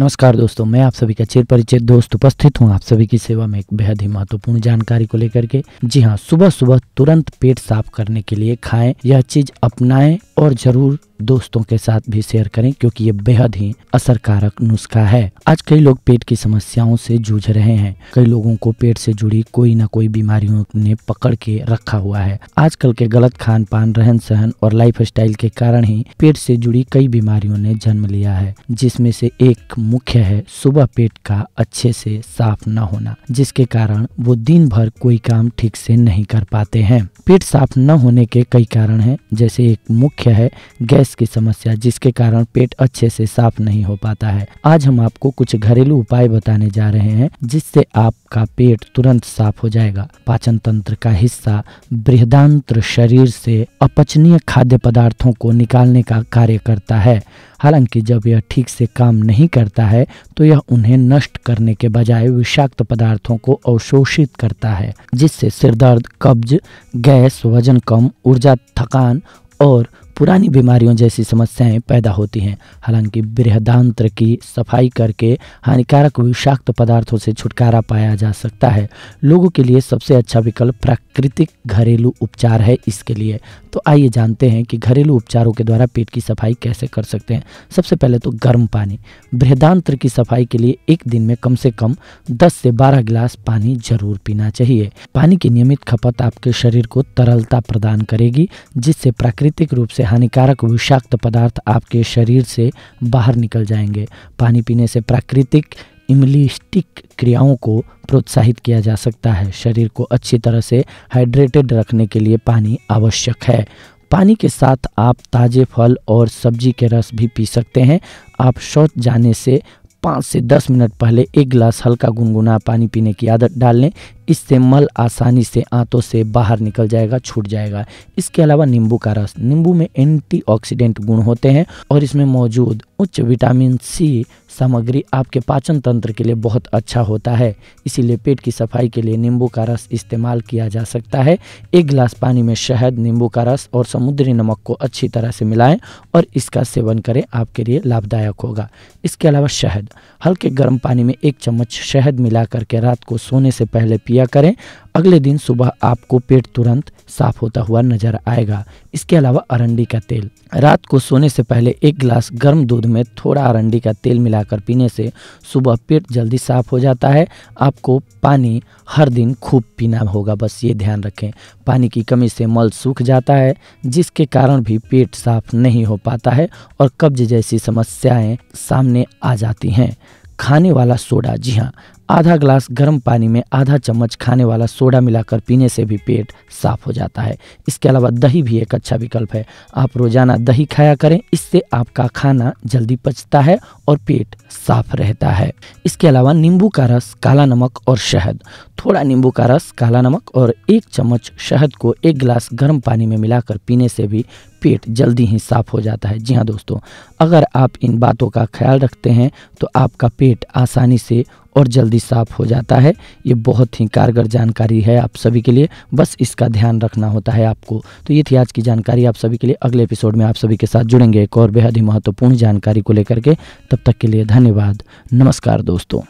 नमस्कार दोस्तों मैं आप सभी का चिर परिचित दोस्त उपस्थित हूँ आप सभी की सेवा में एक बेहद ही महत्वपूर्ण जानकारी को लेकर के जी हाँ सुबह सुबह तुरंत पेट साफ करने के लिए खाएं यह चीज अपनाएं और जरूर दोस्तों के साथ भी शेयर करें क्योंकि ये बेहद ही असरकारक नुस्खा है आज कई लोग पेट की समस्याओं से जूझ रहे हैं कई लोगों को पेट से जुड़ी कोई न कोई बीमारियों ने पकड़ के रखा हुआ है आजकल के गलत खान पान रहन सहन और लाइफ के कारण ही पेट से जुड़ी कई बीमारियों ने जन्म लिया है जिसमे से एक मुख्य है सुबह पेट का अच्छे से साफ न होना जिसके कारण वो दिन भर कोई काम ठीक से नहीं कर पाते हैं पेट साफ न होने के कई कारण है जैसे एक मुख्य है गैस गैस की समस्या जिसके कारण पेट अच्छे से साफ नहीं हो पाता है आज हम आपको कुछ घरेलू उपाय बताने जा रहे हैं जिससे आपका पेट तुरंत साफ हो जाएगा पाचन तंत्र का हिस्सा बृहदांत्र शरीर से अपचनीय खाद्य पदार्थों को निकालने का कार्य करता है हालांकि जब यह ठीक से काम नहीं करता है तो यह उन्हें नष्ट करने के बजाय विषाक्त पदार्थों को अवशोषित करता है जिससे सिरदर्द कब्ज गैस वजन कम ऊर्जा थकान और पुरानी बीमारियों जैसी समस्याएं पैदा होती हैं हालांकि बृहदांत्र की सफाई करके हानिकारक विषाक्त पदार्थों से छुटकारा पाया जा सकता है लोगों के लिए सबसे अच्छा विकल्प प्राकृतिक घरेलू उपचार है इसके लिए तो आइए जानते हैं कि घरेलू उपचारों के द्वारा पेट की सफाई कैसे कर सकते हैं सबसे पहले तो गर्म पानी बृहदांत्र की सफाई के लिए एक दिन में कम से कम दस से बारह गिलास पानी जरूर पीना चाहिए पानी की नियमित खपत आपके शरीर को तरलता प्रदान करेगी जिससे प्राकृतिक रूप से हानिकारक विषाक्त पदार्थ आपके शरीर से बाहर निकल जाएंगे पानी पीने से प्राकृतिक इमलिस्टिक क्रियाओं को प्रोत्साहित किया जा सकता है शरीर को अच्छी तरह से हाइड्रेटेड रखने के लिए पानी आवश्यक है पानी के साथ आप ताज़े फल और सब्जी के रस भी पी सकते हैं आप शौच जाने से पाँच से दस मिनट पहले एक गिलास हल्का गुनगुना पानी पीने की आदत डाल लें इससे मल आसानी से आंतों से बाहर निकल जाएगा छूट जाएगा इसके अलावा नींबू का रस नींबू में एंटीऑक्सीडेंट गुण होते हैं और इसमें मौजूद उच्च विटामिन सी सामग्री आपके पाचन तंत्र के लिए बहुत अच्छा होता है इसीलिए पेट की सफाई के लिए नींबू का रस इस्तेमाल किया जा सकता है एक गिलास पानी में शहद नींबू का रस और समुद्री नमक को अच्छी तरह से मिलाएं और इसका सेवन करें आपके लिए लाभदायक होगा इसके अलावा शहद हल्के गर्म पानी में एक चम्मच शहद मिला करके रात को सोने से पहले पिए लिया करें अगले दिन सुबह आपको पेट तुरंत साफ होता हुआ नजर आएगा इसके अलावा अरंडी का तेल रात को सोने से पहले एक गिलास गर्म दूध में थोड़ा अरंडी का तेल मिलाकर पीने से सुबह पेट जल्दी साफ हो जाता है आपको पानी हर दिन खूब पीना होगा बस ये ध्यान रखें पानी की कमी से मल सूख जाता है जिसके कारण भी पेट साफ नहीं हो पाता है और कब्ज जैसी समस्याएं सामने आ जाती हैं खाने वाला सोडा जी हाँ आधा ग्लास गर्म पानी में आधा चम्मच खाने वाला सोडा मिलाकर पीने से भी पेट साफ हो जाता है इसके अलावा दही भी एक अच्छा विकल्प है आप रोजाना दही खाया करें इससे आपका खाना जल्दी पचता है और पेट साफ रहता है इसके अलावा नींबू का रस काला नमक और शहद थोड़ा नींबू का रस काला नमक और एक चम्मच शहद को एक गिलास गर्म पानी में मिलाकर पीने से भी पेट जल्दी ही साफ हो जाता है जी हाँ दोस्तों अगर आप इन बातों का ख्याल रखते हैं तो आपका पेट आसानी से और जल्दी साफ़ हो जाता है ये बहुत ही कारगर जानकारी है आप सभी के लिए बस इसका ध्यान रखना होता है आपको तो ये थी आज की जानकारी आप सभी के लिए अगले एपिसोड में आप सभी के साथ जुड़ेंगे एक और बेहद ही महत्वपूर्ण जानकारी को लेकर के तब तक के लिए धन्यवाद नमस्कार दोस्तों